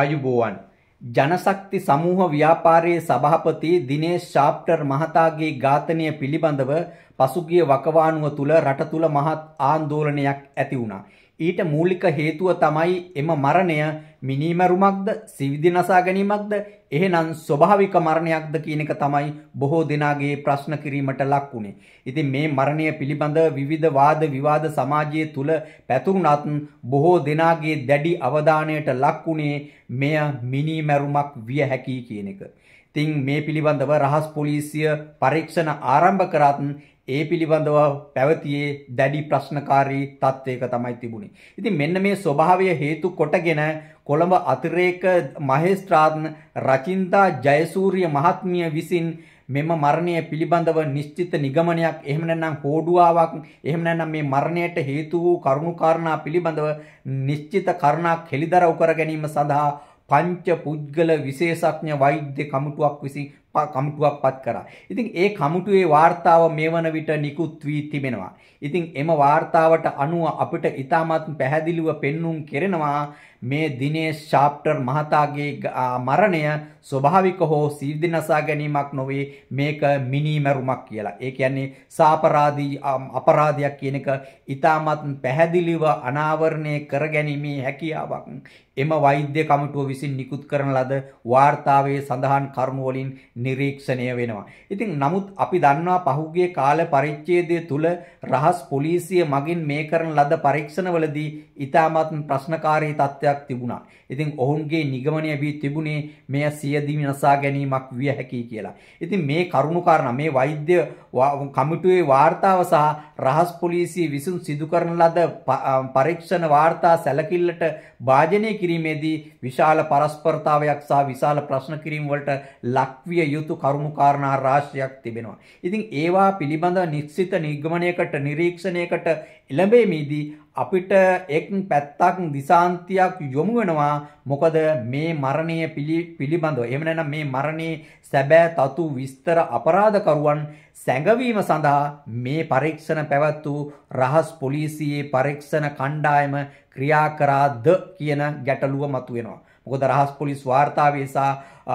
ආයුබෝවන් ජනශක්ති සමූහ ව්‍යාපාරයේ සභාපති දිනේෂ් ශාප්ටර් මහතාගේ ඝාතනය පිළිබඳව පසුගිය වකවානුව තුල රට තුල මහත් ආందోලනයක් ඇති වුණා. ඊට මූලික හේතුව තමයි එම මරණය මිනීමරුමක්ද සිවිදි නසා ගැනීමක්ද එහෙනම් ස්වභාවික මරණයක්ද කියන එක තමයි බොහෝ දෙනාගේ ප්‍රශ්න කිරීමට ලක් වුණේ. ඉතින් මේ මරණය පිළිබඳ විවිධ වාද විවාද සමාජයේ තුල පැතුරුණත් බොහෝ දෙනාගේ දැඩි අවධානයට ලක් වුණේ මෙය මිනීමරුමක් විය හැකියි කියන එක. ඉතින් මේ පිළිබඳව රහස් පොලිසිය පරීක්ෂණ ආරම්භ කරත් ඒ පිළිබඳව පැවතියේ දැඩි ප්‍රශ්නකාරී තත්ත්වයක තමයි තිබුණේ. ඉතින් මෙන්න මේ ස්වභාවය හේතු කොටගෙන කොළඹ අතිරේක මහේස්ත්‍රාත්න රචින්තා ජයසූරිය මහත්මිය විසින් මෙම මරණය පිළිබඳව නිශ්චිත නිගමනයක් එහෙම නැත්නම් හෝඩුවාවක් එහෙම නැත්නම් මේ මරණයට හේතු වූ කරුණු කාරණා පිළිබඳව නිශ්චිත කරුණක් හෙළිදරව් කර ගැනීම සඳහා පංච පුද්ගල විශේෂඥ වෛද්‍ය කමිටුවක් විසින් කමිටුවක් පත් කරා. ඉතින් ඒ කමිටුවේ වාර්තාව මේ වන විට නිකුත් වී තිබෙනවා. ඉතින් එම වාර්තාවට අනුව අපිට ඉතාමත් පැහැදිලිව පෙන්눔 කෙරෙනවා මේ දිනේ ශාප්ටර් මහතාගේ මරණය ස්වභාවික හෝ සීදිනසා ගැනීමක් නොවේ මේක මිනි මරුමක් කියලා. ඒ කියන්නේ සාපරාධී අපරාධයක් කියන එක ඉතාමත් පැහැදිලිව අනාවරණය කරගැනීමේ හැකියාවක් එම වෛද්‍ය කමිටුව විසින් නිකුත් කරන ලද වාර්තාවේ සඳහන් කරුණු වලින් නිරීක්ෂණය වෙනවා. ඉතින් නමුත් අපි දන්නවා පහුගිය කාල පරිච්ඡේදය තුල රහස් පොලිසිය මගින් මේ කරන ලද පරීක්ෂණවලදී ඊටමත් ප්‍රශ්නකාරී තත්ත්වයක් තිබුණා. ඉතින් ඔවුන්ගේ නිගමනය වී තිබුණේ මෙය සියදිවි විනාශා ගැනීමක් විය හැකියි කියලා. ඉතින් මේ කරුණු කාරණා මේ වෛද්‍ය කමිටුවේ වාර්තාව සහ රහස් පොලිසිය විසින් සිදු කරන ලද පරීක්ෂණ වාර්තා සැලකිල්ලට භාජනය කිරීමේදී විශාල පරස්පරතාවයක් සහ විශාල ප්‍රශ්න කිරීම වලට ලක්විය යුතු කරුණු කාරණා රාශියක් තිබෙනවා. ඉතින් ඒවා පිළිබඳ නිශ්චිත නිගමනයකට නිරීක්ෂණයකට එළඹෙමීදී අපිට එක් පැත්තක් දිසාන්තියක් යොමු වෙනවා මොකද මේ මරණය පිළිබඳව එහෙම නැත්නම් මේ මරණේ සැබෑ තතු විස්තර අපරාධකරුවන් සැඟවීම සඳහා මේ පරීක්ෂණ පැවැත් වූ රහස් පොලිසියේ පරීක්ෂණ කණ්ඩායම ක්‍රියා කරාද කියන ගැටලුව මතුවෙනවා. මොකද රහස් පොලිස් වාර්තාවේ සහ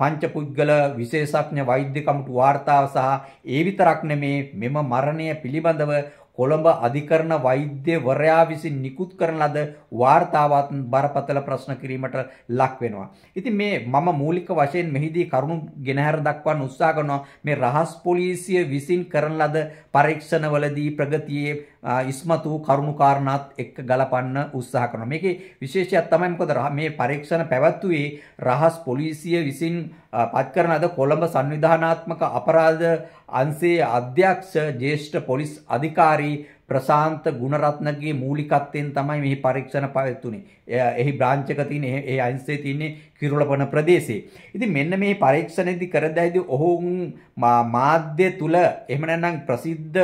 පංචපුද්ගල විශේෂඥ වෛද්‍ය කමිටු වාර්තාව සහ ඒ විතරක් නෙමේ මෙම මරණය පිළිබඳව කොළඹ අධිකරණ වෛද්‍යවරයා විසින් නිකුත් කරන ලද වාර්තාවත් බරපතල ප්‍රශ්න කිරීමට ලක් වෙනවා. ඉතින් මේ මම මූලික වශයෙන් මෙහිදී කරුණු ගෙනහැර දක්වන්න උත්සාහ කරනවා මේ රහස් පොලිසිය විසින් කරන ලද පරීක්ෂණවලදී ප්‍රගතියේ ඉස්මතු කරුණු කාරණාත් එක්ක ගලපන්න උත්සාහ කරනවා. මේකේ විශේෂයක් තමයි මොකද මේ පරීක්ෂණ පැවැත්වුවේ රහස් පොලිසිය විසින් පත් කරන අද කොළඹ සංවිධානාත්මක අපරාධ අංශයේ අධ්‍යක්ෂ ජ්‍යෙෂ්ඨ පොලිස් අධිකාරී ප්‍රශාන්ත ගුණරත්නගේ මූලිකත්වයෙන් තමයි මේ පරීක්ෂණ පැවැත්ුනේ. එහි බ්‍රාන්ච් එක තියෙන ඒ අංශයේ තියෙන්නේ කිරුළපන ප්‍රදේශයේ. ඉතින් මෙන්න මේ පරීක්ෂණෙදි කරදැයිදී ඔහුන් මාධ්‍ය තුල එහෙම නැත්නම් ප්‍රසිද්ධ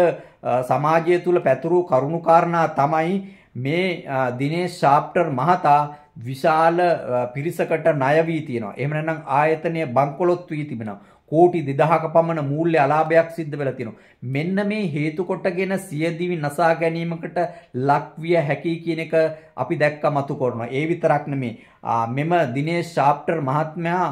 සමාජය තුල පැතුරු කරුණු කාරණා තමයි මේ දිනේෂ් ශාප්ටර් මහතා විශාල පිරිසකට ණය වී තියෙනවා. එහෙම නැත්නම් ආයතනය බංකොලොත් වී තිබෙනවා. කෝටි 2000ක පමණ මූල්‍ය අලාභයක් සිද්ධ වෙලා තියෙනවා. මෙන්න මේ හේතු කොටගෙන සියදිවි නසා ගැනීමකට ලක්විය හැකි කියන එක අපි දැක්ක මතු කරනවා. ඒ විතරක් නෙමේ. මෙම දිනේෂ් ශාප්ටර් මහත්මයා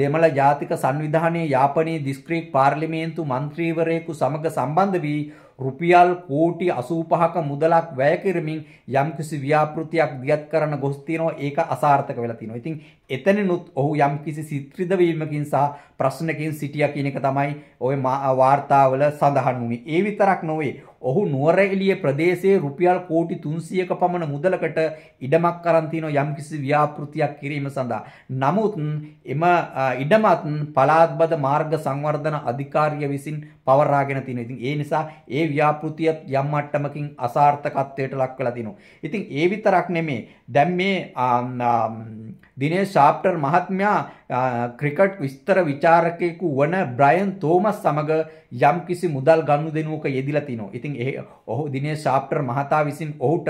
දෙමළ ජාතික සංවිධානයේ යාපනයේ දිස්ත්‍රික් පාර්ලිමේන්තු මන්ත්‍රීවරයෙකු සමග සම්බන්ධ වී රුපියල් කෝටි 85ක මුදලක් වැය කරමින් යම්කිසි ව්‍යාපෘතියක් දියත් කරන ගොස් තිනවා ඒක අසාර්ථක වෙලා තිනවා. ඉතින් එතනනුත් ඔහු යම් කිසි සිත්‍රිදවීමකින් සහ ප්‍රශ්නකින් සිටිය කියන එක තමයි ඔය වාර්තාවල සඳහන් වුණේ. ඒ විතරක් නොවේ. ඔහු නුවරඑළිය ප්‍රදේශයේ රුපියල් කෝටි 300ක පමණ මුදලකට ඉඩමක් අරන් තිනෝ යම් කිසි ව්‍යාපෘතියක් කිරීම සඳහා. නමුත් එම ඉඩමත් පළාත්බද මාර්ග සංවර්ධන අධිකාරිය විසින් පවරාගෙන තිනවා. ඉතින් ඒ නිසා ඒ ව්‍යාපෘතිය යම් මට්ටමකින් අසාර්ථකත්වයට ලක් වෙලා තිනවා. ඉතින් ඒ විතරක් නෙමේ. දැන් මේ දිනේශ් ශාප්ටර් මහත්මයා ක්‍රිකට් විස්තර විචාරකයෙකු වන බ්‍රයන් තෝමස් සමඟ යම් කිසි මුදල් ගන්නු දෙනුවක යෙදිල තිනෝ. ඉතින් ඒ ඔහු දිනේ ශාප්ටර් මහතා විසින් ඔහුට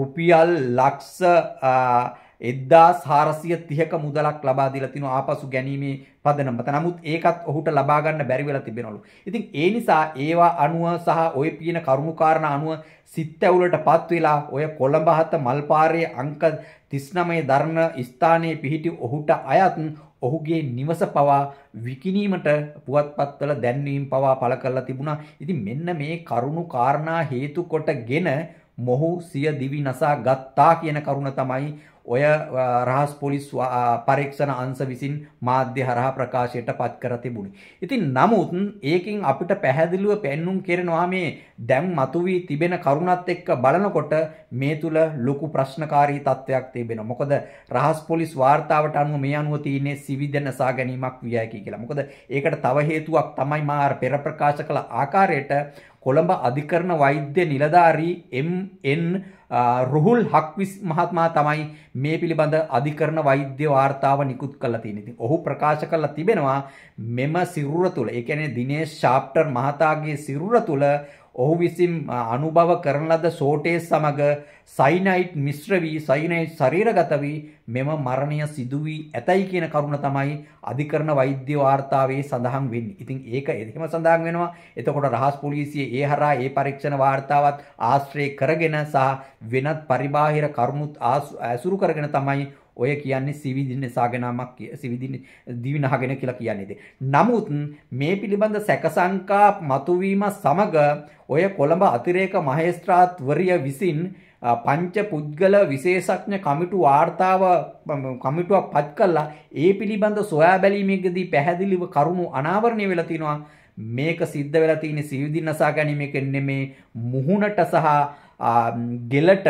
රුපියල් ලක්ෂ එද්දා සාරසිය තියක මුදලක් ලබාදිල තින ආපසු ගැනීමේ පදනම්බත නමුත් ඒකත් ඔහුට ලබාගන්න බැරිවෙල තිබෙනලු. ඉතින් ඒ නිසා ඒවා අනුව සහ ඔය පියන කරුණුකාරණ අනුව සිත් ඇවුලට පත්වෙලා ඔය කොළඹහත මල්පාරයේ අංක තිස්නමය ධර්ණ ස්ථානයේ පිහිටි ඔහුට අයත් ඔහුගේ නිවස පවා විකිනීමට පුවත්පත්වල දැන්වීම් පවා පළ කරලා තිබුණා. ඉතින් මෙන්න මේ කරුණු කාරණා හේතු කොටගෙන මොහු සිය දිවි නසා ගත්තා කියන කරුණ තමයි ඔය රහස් පොලිස් පරීක්ෂණ අංශ විසින් මාධ්‍ය හරහා ප්‍රකාශයට පත් කර තිබුණි. ඉතින් නමුත් ඒකින් අපිට පැහැදිලිව පෙන්눔 කරනවා මේ දැන් මතුවී තිබෙන කරුණත් එක්ක බලනකොට මේ තුල ලොකු ප්‍රශ්නකාරී තත්වයක් තිබෙනවා. මොකද රහස් පොලිස් වාර්තාවට අනුව මේ අනුව තියෙන්නේ සිවිද නසා ගැනීමක් විය හැකියි කියලා. මොකද ඒකට තව හේතුවක් තමයි මා පෙර ප්‍රකාශ කළ ආකාරයට කොළඹ අධිකරණ වෛද්‍ය නිලධාරී එම්.එන්. රුහුල් හක්විස් මහත්මයා තමයි මේ පිළිබඳ අධිකරණ වෛද්‍ය වාර්තාව නිකුත් කරලා තියෙන්නේ. ඉතින් ඔහු ප්‍රකාශ කරලා තිබෙනවා මෙම සිරුර තුල, ඒ කියන්නේ දිනේෂ් ෂාප්ටර් මහතාගේ සිරුර තුල ඔහු විසින් අනුභව කරන ලද සෝටේ සමග සයිනයිට් මිශ්‍ර වී සයිනයිට් ශරීරගත වී මෙම මරණය සිදු වී ඇතයි කියන කරුණ තමයි අධිකරණ වෛද්‍ය වාර්තාවේ සඳහන් වෙන්නේ. ඉතින් ඒක එහෙම සඳහන් වෙනවා. එතකොට රහස් පොලිසිය ඒ හරහා ඒ පරීක්ෂණ වාර්තාවත් ආශ්‍රය කරගෙන සහ වෙනත් පරිබාහිර කරුණුත් ඇසුරු කරගෙන තමයි ඔය කියන්නේ සිවිදින්න සාගනාමක් සිවිදින්න දිවිනහගෙන කියලා කියන්නේ. නමුත් මේ පිළිබඳ සැකසංකා මතුවීම සමග ඔය කොළඹ අතිරේක මහේස්ත්‍රාත්වරිය විසින් පංච පුද්ගල විශේෂඥ කමිටු වාර්තාව කමිටුවක් පත් කළා ඒ පිළිබඳ සොයා බැලීමේදී පැහැදිලිව කරුණු අනාවරණය වෙලා තිනවා මේක සිද්ධ වෙලා තියෙන්නේ සිවිදින්නසා ගැනීමක නෙමේ මුහුණට සහ ගෙලට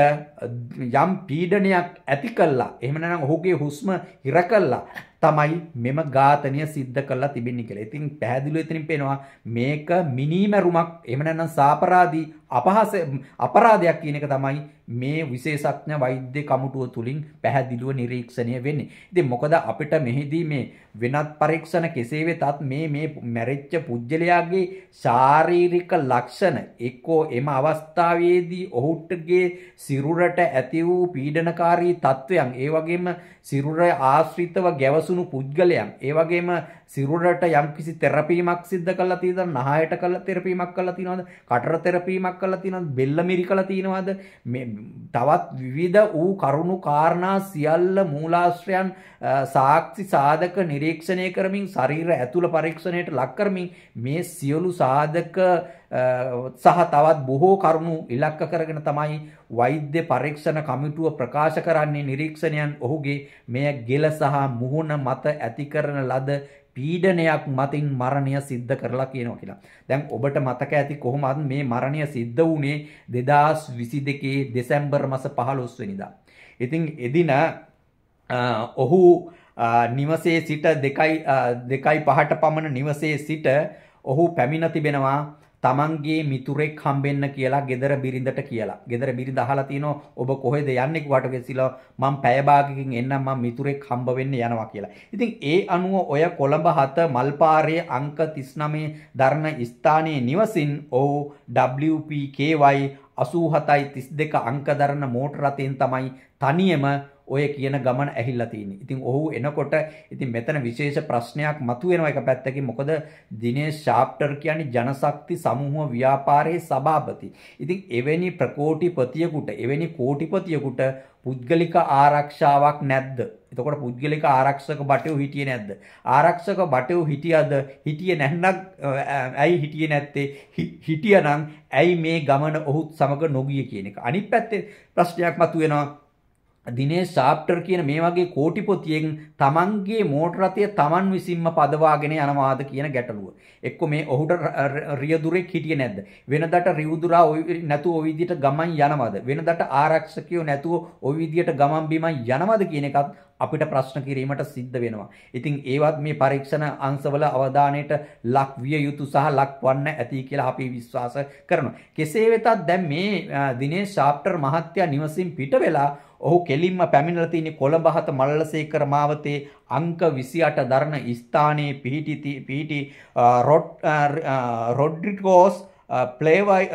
යම් පීඩනයක් ඇති කළා එහෙමනම් ඔහුගේ හුස්ම හිර කළා තමයි මෙම ඝාතනය සිද්ධ කළා තිබෙන්නේ කියලා. ඉතින් පැහැදිලිව එතනින් පේනවා මේක මිනීමරුමක් එහෙම නැත්නම් සාපරාදී අපහාස අපරාධයක් කියන එක තමයි මේ විශේෂඥ වෛද්‍ය කමිටුව තුලින් පැහැදිලිව නිරීක්ෂණය වෙන්නේ. ඉතින් මොකද අපිට මෙහිදී මේ වෙනත් පරීක්ෂණ කෙසේ වෙතත් මේ මේ මැරිච්ච පුජ්‍යලයාගේ ශාරීරික ලක්ෂණ එක්කෝ එම අවස්ථාවේදී ඔහුටගේ සිරුරට ඇති වූ පීඩනකාරී තත්වයන් ඒ වගේම සිරුර ආශ්‍රිතව ගැවසුණු පුද්ගලයන් ඒ වගේම සිරුරට යම්කිසි තෙරපීමක් සිද්ධ කරලා තියෙනවද නහයට කරලා තෙරපීමක් කරලා තියෙනවද කටර තෙරපීමක් කරලා තියෙනවද බෙල්ල මිරි කරලා තියෙනවද මේ තවත් විවිධ වූ කරුණු කාරණා සියල්ල මූලාශ්‍රයන් සාක්ෂි සාධක නිරීක්ෂණය කරමින් ශරීර ඇතුළ පරීක්ෂණයට ලක් කරමින් මේ සියලු සාධක සහ තවත් බොහෝ කරුණු ඉලක්ක කරගෙන තමයි වෛද්‍ය පරීක්ෂණ කමිටුව ප්‍රකාශ කරන්නේ නිරීක්ෂණයන් ඔහුගේ මෙය ගෙල සහ මුහුණ මත ඇති කරන ලද පීඩනයක් මතින් මරණය සිද්ධ කරලා කියනවා කියලා. දැන් ඔබට මතක ඇති කොහොමද මේ මරණය සිද්ධ වුණේ 2022 දෙසැම්බර් මාස 15 වෙනිදා. ඉතින් එදින ඔහු නිවසේ සිට 2යි 2යි 5ට පමණ නිවසේ සිට ඔහු පැමිණ තිබෙනවා තමන්ගේ මිතුරෙක් හම්බෙන්න කියලා ගෙදර බිරිඳට කියලා. ගෙදර බිරිඳ අහලා තිනෝ ඔබ කොහෙද යන්නේ කුවට ගෙසිලා මම පැය භාගකින් එන්නම් මම මිතුරෙක් හම්බ වෙන්න යනවා කියලා. ඉතින් ඒ අනුව ඔය කොළඹ 7 මල්පාරේ අංක 39 ධර්ණ ස්ථානයේ නිවසින් ඔව් WPKY 8732 අංක දරන මෝටර රථයෙන් තමයි තනියම ඔය කියන ගමන ඇහිල්ලා තියෙන්නේ. ඉතින් ඔහු එනකොට ඉතින් මෙතන විශේෂ ප්‍රශ්නයක් මතුවෙනවා එක පැත්තකින්. මොකද දිනේෂ් ශාප්ටර් කියන්නේ ජනශක්ති සමූහ ව්‍යාපාරයේ සභාපති. ඉතින් එවැනි ප්‍රකෝටිපතියෙකුට එවැනි කෝටිපතියෙකුට පුද්ගලික ආරක්ෂාවක් නැද්ද? එතකොට පුද්ගලික ආරක්ෂක බටයෝ හිටියේ නැද්ද? ආරක්ෂක බටයෝ හිටියද? හිටියේ නැත්නම් ඇයි හිටියේ නැත්තේ? හිටියනම් ඇයි මේ ගමන ඔහුත් සමග නොගිය කියන එක. අනිත් පැත්තේ ප්‍රශ්නයක් මතුවෙනවා. දිනේ සාප්ටර් කියන මේ වගේ කෝටිපොතියෙන් තමන්ගේ මෝටර රථය තමන් විසින්ම පදවාගෙන යනවාද කියන ගැටලුව. එක්ක මේ ඔහුට රියදුරෙක් හිටියේ නැද්ද? වෙනදට රියදුරා නැතුව ওই විදිහට ගමන් යනවද? වෙනදට ආරක්ෂකයෝ නැතුව ওই විදිහට ගමන් බිමන් යනවද කියන එකත් අපිට ප්‍රශ්න කිරීමට සිද්ධ වෙනවා. ඉතින් ඒවත් මේ පරීක්ෂණ අංශවල අවධානයට ලක් විය යුතු සහ ලක් වන්න ඇති කියලා අපි විශ්වාස කරනවා. කෙසේ වෙතත් දැන් මේ දිනේ ශාප්ටර් මහත්තයා නිවසින් පිට වෙලා ඔහු කෙලින්ම පැමිණලා තියෙන්නේ කොළඹ හත මල්ලසේකර මාවතේ අංක 28 දරණ ස්ථානයේ පිහිටි පිහිටි රොඩ්රිගෝස් ප්ලේවයි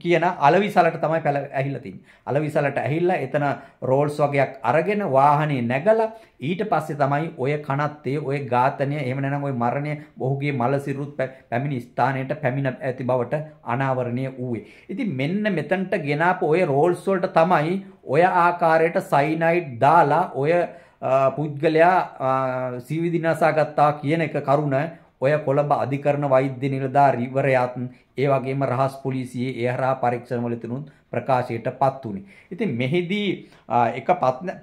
කියන අලවිසලට තමයි පැල ඇහිලා තින්නේ. අලවිසලට ඇහිලා එතන රෝල්ස් වගේක් අරගෙන වාහනේ නැගලා ඊට පස්සේ තමයි ඔය කනත්තේ ඔය ඝාතනය එහෙම නැත්නම් ඔය මරණය ඔහුගේ මලසිරුත් පැමිණි ස්ථානයට පැමිණ ඇති බවට අනාවරණය වූවේ. ඉතින් මෙන්න මෙතනට ගෙනාපු ඔය රෝල්ස් වලට තමයි ඔය ආකාරයට සයිනයිඩ් දාලා ඔය පුද්ගලයා සිවිදිනාසා ගත්තා කියන එක කරුණ ඔය කොළඹ අධිකරණ වෛද්‍ය නිලධාරීවරයාත් ඒ වගේම රහස් පොලිසියේ ඒ හරහා පරීක්ෂණවලදීනුත් ප්‍රකාශයටපත් උනේ. ඉතින් මෙහිදී එක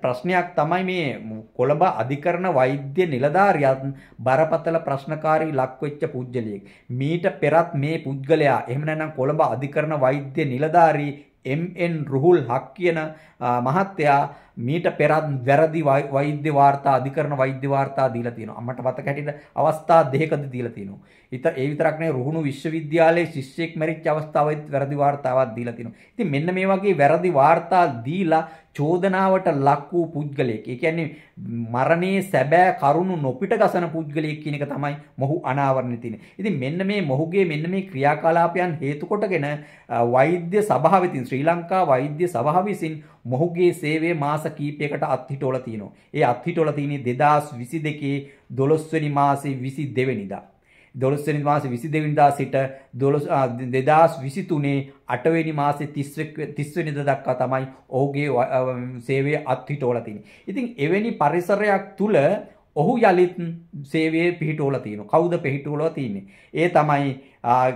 ප්‍රශ්නයක් තමයි මේ කොළඹ අධිකරණ වෛද්‍ය නිලධාරියත් බරපතල ප්‍රශ්නකාරී ලක්වෙච්ච පුද්ගලයෙක්. මීට පෙරත් මේ පුද්ගලයා එහෙම නැත්නම් කොළඹ අධිකරණ වෛද්‍ය නිලධාරී එම්.එන්. රුහුල් හක් කියන මහත්තයා මීට පෙරත් වැරදි වෛද්‍ය වාර්තා අධිකරණ වෛද්‍ය වාර්තා දීලා තියෙනවා. අම්මට වත කැටිට අවස්ථා දෙකකදී දීලා තියෙනවා. ඉත ඒ විතරක් නෙවෙයි රුහුණු විශ්වවිද්‍යාලයේ ශිෂ්‍යෙක් මැරිච්ච අවස්ථාවෙත් වැරදි වාර්තාවක් දීලා තිනවා. ඉතින් මෙන්න මේ වගේ වැරදි වාර්තා දීලා චෝදනාවට ලක් වූ පුද්ගලයෙක්. ඒ කියන්නේ මරණයේ සැබෑ කරුණු නොපිට ගසන පුද්ගලයෙක් කියන එක තමයි මොහු අනාවරණය තියෙන්නේ. ඉතින් මෙන්න මේ මොහුගේ මෙන්න මේ ක්‍රියාකලාපයන් හේතු කොටගෙන වෛද්‍ය සභාව විසින් ශ්‍රී ලංකා වෛද්‍ය සභාව විසින් මොහුගේ සේවය මාස කීපයකට අත්හිටවලා තිනවා. ඒ අත්හිටවලා තියෙන්නේ 2022 12 වෙනි මාසේ 22 වෙනිදා. දොළොස්වැනි මාසේ 22 වෙනිදා සිට 2023 අටවෙනි මාසේ 30 30 වෙනිදා දක්වා තමයි ඔහුගේ සේවය අත්හිටවලා තින්නේ. ඉතින් එවැනි පරිසරයක් තුල ඔහු යළිත් සේවයේ පිහිටවලා තියෙනවා. කවුද පිහිටවලා තින්නේ? ඒ තමයි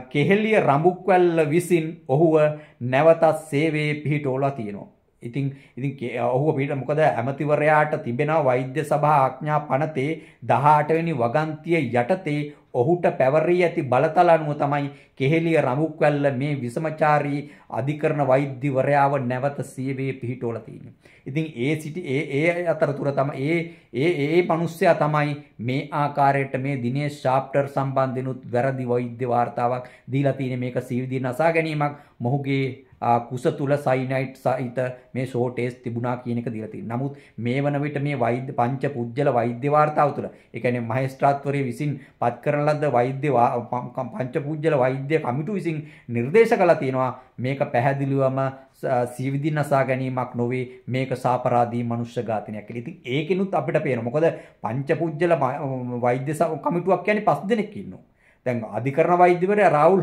කෙහෙලිය රඹුක්වැල්ල විසින් ඔහුව නැවතත් සේවයේ පිහිටවලා තියෙනවා. ඉතින් ඉතින් ඔහුව පිට මොකද ඇමතිවරයාට තිබෙන වෛද්‍ය සභා ආඥා පනතේ 18 වෙනි වගන්තිය යටතේ ඔහුට පැවරී ඇති බලතල අනුව තමයි කෙහෙලිය රඹුක්වැල්ල මේ විසමචාරී අධිකරණ වෛද්‍යවරයාව නැවත සියවේ පිහිටවල තියෙන්නේ. ඉතින් ඒ සිටි ඒ ඒ අතරතුර තමයි ඒ ඒ ඒ මිනිස්සයා තමයි මේ ආකාරයට මේ දිනේෂ් ෂාප්ටර් සම්බන්ධිනුත් වැරදි වෛද්‍ය වාර්තාවක් දීලා තියෙන්නේ මේක සීවිදී නසා ගැනීමක් මොහුගේ කුස තුල සයිනයිට් සහිත මේ ෂෝටේස් තිබුණා කියන එක දීලා තියෙනවා. නමුත් මේ වන විට මේ වෛද්‍ය පංච පුජ්‍යල වෛද්‍ය වාර්තාව තුළ, ඒ කියන්නේ මහේස්ත්‍රාත්වරයේ විසින් පත් කරන ලද වෛද්‍ය පංච පුජ්‍යල වෛද්‍ය කමිටු විසින් නිර්දේශ කළා තියෙනවා මේක පැහැදිලිවම සීවිදි නසා ගැනීමක් නොවේ මේක සාපරාදී මනුෂ්‍ය ඝාතනයක් කියලා. ඉතින් ඒකිනුත් අපිට පේනවා. මොකද පංචපුජ්‍යල වෛද්‍ය කමිටුවක් කියන්නේ පස් දෙනෙක් ඉන්නවා. දැන් අධිකරණ වෛද්‍යවරයා රාහුල්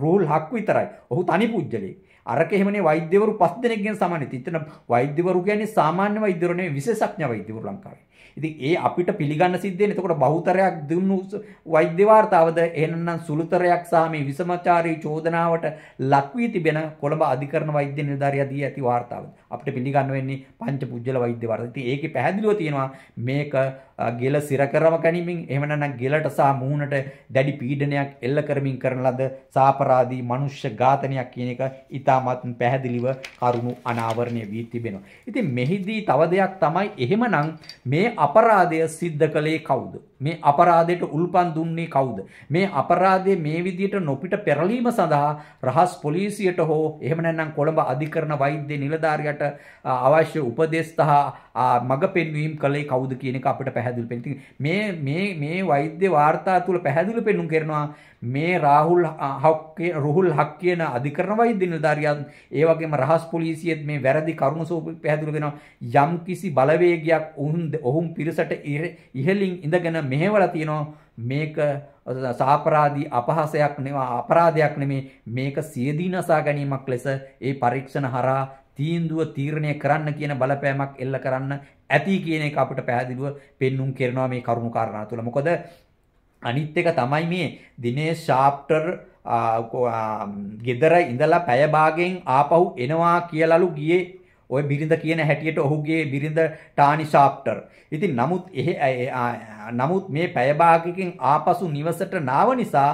රූල් හක් විතරයි. ඔහු තනි පුජ්‍යලෙක්. අරක එහෙමනේ වෛද්‍යවරු පස් දෙනෙක් ගැන සමානිත. එතන වෛද්‍යවරු කියන්නේ සාමාන්‍ය වෛද්‍යවරු නෙවෙයි විශේෂඥ වෛද්‍යවරු ලංකාවේ. ඉතින් ඒ අපිට පිළිගන්න සිද්ධ වෙන. එතකොට බහුතරයක් දුන්නු වෛද්‍ය වාර්තාවද එහෙනම් සුළුතරයක් සහ මේ විසමචාරී චෝදනාවට ලක් වී තිබෙන කොළඹ අධිකරණ වෛද්‍ය නිලධාරියා දී ඇති වාර්තාවද අපිට පිළිගන්න වෙන්නේ පංච පුජ්‍යල වෛද්‍ය වාර්තාව. ඉතින් ඒකේ පැහැදිලිව තියෙනවා මේක ගෙල සිරකරම ගැනීමෙන් එහෙම නැත්නම් ගෙලට සහ මුහුණට දැඩි පීඩනයක් එල්ල කරමින් කරන ලද සාපරාදී මනුෂ්‍ය ඝාතනයක් කියන එක ඉතාමත් පැහැදිලිව කරුණු අනාවරණය වී තිබෙනවා. ඉතින් මෙහිදී තව දෙයක් තමයි එහෙමනම් මේ අපරාධය සිද්ධ කළේ කවුද? මේ අපරාධයට උල්පන් දුන්නේ කවුද? මේ අපරාධය මේ විදිහට නොපිට පෙරලීම සඳහා රහස් පොලිසියට හෝ එහෙම නැත්නම් කොළඹ අධිකරණ වෛද්‍ය නිලධාරියට අවශ්‍ය උපදෙස් සහ මඟ පෙන්වීම් කළේ කවුද කියන එක අපිට පැහැදිලි වෙනවා. මේ මේ මේ වෛද්‍ය වාර්තා තුල පැහැදිලි පෙන්වුම් කරනවා මේ රාහුල් හක් රුහුල් හක් කියන අධිකරණ වෛද්‍ය නිලධාරියන් ඒ වගේම රහස් පොලිසියෙත් මේ වැරදි කරුණු සෝප පැහැදිලි වෙනවා. යම් කිසි බලවේගයක් ඔවුන් ඔවුන් පිරිසට ඉහලින් ඉඳගෙන මෙහෙवला තියෙනවා මේක සාපරාධී අපහාසයක් නෙවෙයි අපරාධයක් නෙමේ මේක සියදීනසා ගැනීමක් ලෙස ඒ පරීක්ෂණ හරහා තීන්දුව තීරණය කරන්න කියන බලපෑමක් එල්ල කරන්න ඇති කියන එක අපිට පැහැදිලිව පෙන්눔 කරනවා මේ කරුණු කාරණා තුළ. මොකද අනිත් එක තමයි මේ දිනේෂ් ශාප්ටර් ගෙදර ඉඳලා පැය භාගෙන් ආපහු එනවා කියලාලු ගියේ ඔය බිරිඳ කියන හැටියට ඔහුගේ බිරිඳ ටානි ශාප්ටර්. ඉතින් නමුත් එහෙ නමුත් මේ පැය භාගකින් ආපසු නිවසට නාව නිසා